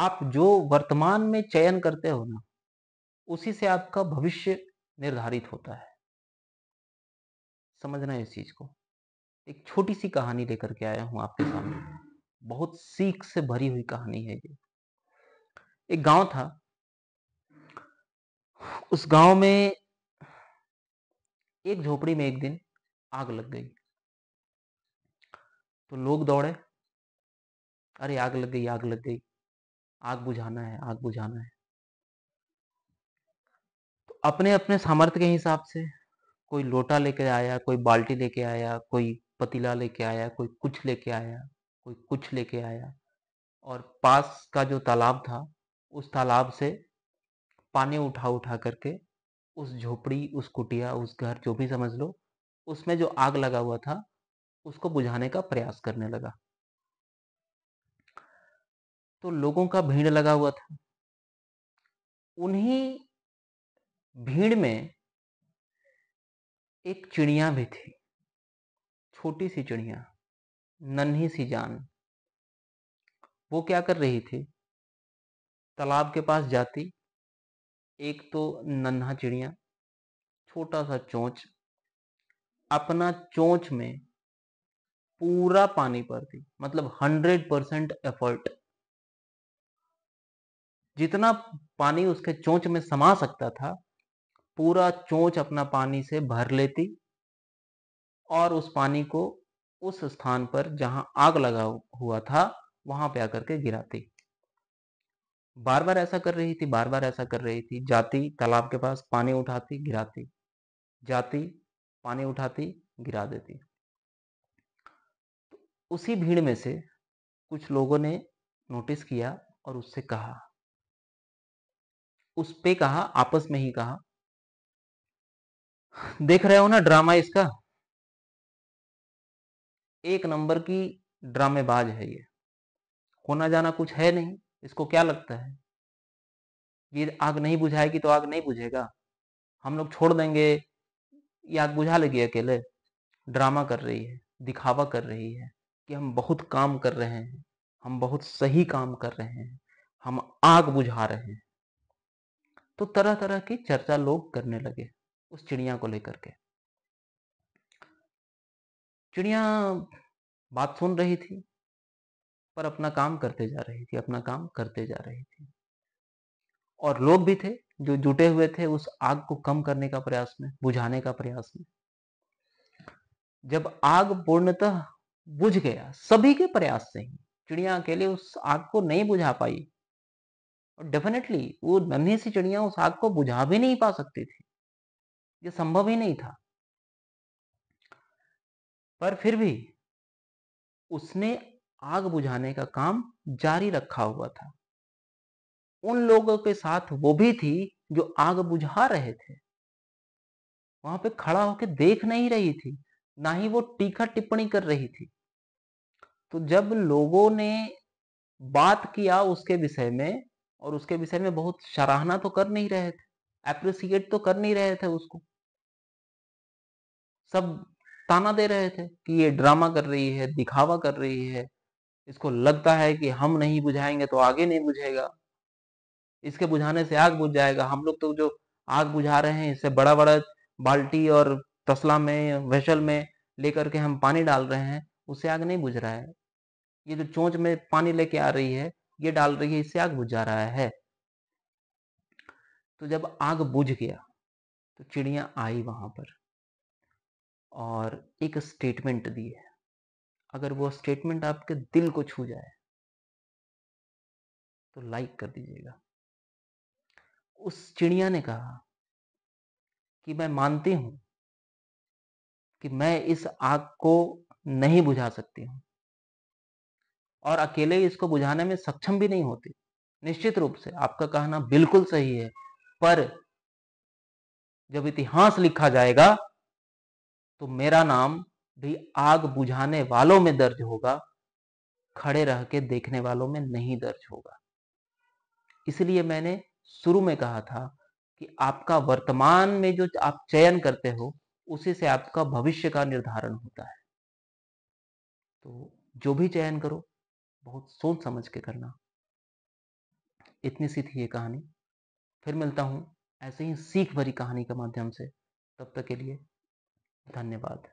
आप जो वर्तमान में चयन करते हो ना उसी से आपका भविष्य निर्धारित होता है समझना इस चीज को एक छोटी सी कहानी लेकर के आया हूं आपके सामने बहुत सीख से भरी हुई कहानी है ये एक गांव था उस गांव में एक झोपड़ी में एक दिन आग लग गई तो लोग दौड़े अरे आग लग गई आग लग गई आग बुझाना है आग बुझाना है तो अपने अपने सामर्थ्य के हिसाब से कोई लोटा लेके आया कोई बाल्टी लेके आया कोई पतीला लेके आया कोई कुछ लेके आया कोई कुछ लेके आया और पास का जो तालाब था उस तालाब से पानी उठा उठा करके उस झोपड़ी उस कुटिया उस घर जो भी समझ लो उसमें जो आग लगा हुआ था उसको बुझाने का प्रयास करने लगा तो लोगों का भीड़ लगा हुआ था उन्हीं भीड़ में एक चिड़िया भी थी छोटी सी चिड़िया नन्ही सी जान वो क्या कर रही थी तालाब के पास जाती एक तो नन्हा चिड़िया छोटा सा चोंच अपना चोंच में पूरा पानी थी मतलब हंड्रेड परसेंट एफर्ट जितना पानी उसके चोंच में समा सकता था पूरा चोंच अपना पानी से भर लेती और उस पानी को उस स्थान पर जहां आग लगा हुआ था वहां पे आकर के गिराती बार बार ऐसा कर रही थी बार बार ऐसा कर रही थी जाती तालाब के पास पानी उठाती गिराती जाती पानी उठाती गिरा देती उसी भीड़ में से कुछ लोगों ने नोटिस किया और उससे कहा उस पे कहा आपस में ही कहा देख रहे हो ना ड्रामा इसका एक नंबर की ड्रामेबाज है ये होना जाना कुछ है नहीं इसको क्या लगता है ये आग नहीं बुझाएगी तो आग नहीं बुझेगा हम लोग छोड़ देंगे ये आग बुझा लेगी अकेले ड्रामा कर रही है दिखावा कर रही है कि हम बहुत काम कर रहे हैं हम बहुत सही काम कर रहे हैं हम आग बुझा रहे हैं तो तरह तरह की चर्चा लोग करने लगे उस चिड़िया को लेकर के चिड़िया बात सुन रही थी पर अपना काम करते जा रही थी अपना काम करते जा रही थी और लोग भी थे जो जुटे हुए थे उस आग को कम करने का प्रयास में बुझाने का प्रयास में जब आग पूर्णतः बुझ गया सभी के प्रयास से ही चिड़िया अकेले उस आग को नहीं बुझा पाई और डेफिनेटली वो नन्हे सी चिड़िया उस आग को बुझा भी नहीं पा सकती थी ये संभव ही नहीं था पर फिर भी उसने आग बुझाने का काम जारी रखा हुआ था उन लोगों के साथ वो भी थी जो आग बुझा रहे थे वहां पे खड़ा होकर देख नहीं रही थी ना ही वो टीखा टिप्पणी कर रही थी तो जब लोगों ने बात किया उसके विषय में और उसके विषय में बहुत सराहना तो कर नहीं रहे थे अप्रिसिएट तो कर नहीं रहे थे उसको सब ताना दे रहे थे कि ये ड्रामा कर रही है दिखावा कर रही है इसको लगता है कि हम नहीं बुझाएंगे तो आगे नहीं बुझेगा इसके बुझाने से आग बुझ जाएगा हम लोग तो जो आग बुझा रहे हैं इससे बड़ा बड़ा बाल्टी और तसला में वेसल में लेकर के हम पानी डाल रहे हैं उससे आग नहीं बुझ रहा है ये जो चोंच में पानी लेके आ रही है ये डाल रही है इससे आग बुझा रहा है तो जब आग बुझ गया तो चिड़िया आई वहां पर और एक स्टेटमेंट दी है अगर वो स्टेटमेंट आपके दिल को छू जाए तो लाइक कर दीजिएगा उस चिड़िया ने कहा कि मैं मानती हूं कि मैं इस आग को नहीं बुझा सकती हूं और अकेले इसको बुझाने में सक्षम भी नहीं होती निश्चित रूप से आपका कहना बिल्कुल सही है पर जब इतिहास लिखा जाएगा तो मेरा नाम भी आग बुझाने वालों में दर्ज होगा खड़े रह के देखने वालों में नहीं दर्ज होगा इसलिए मैंने शुरू में कहा था कि आपका वर्तमान में जो आप चयन करते हो उसी से आपका भविष्य का निर्धारण होता है तो जो भी चयन करो बहुत सोच समझ के करना इतनी सी थी ये कहानी फिर मिलता हूँ ऐसे ही सीख भरी कहानी के माध्यम से तब तक के लिए धन्यवाद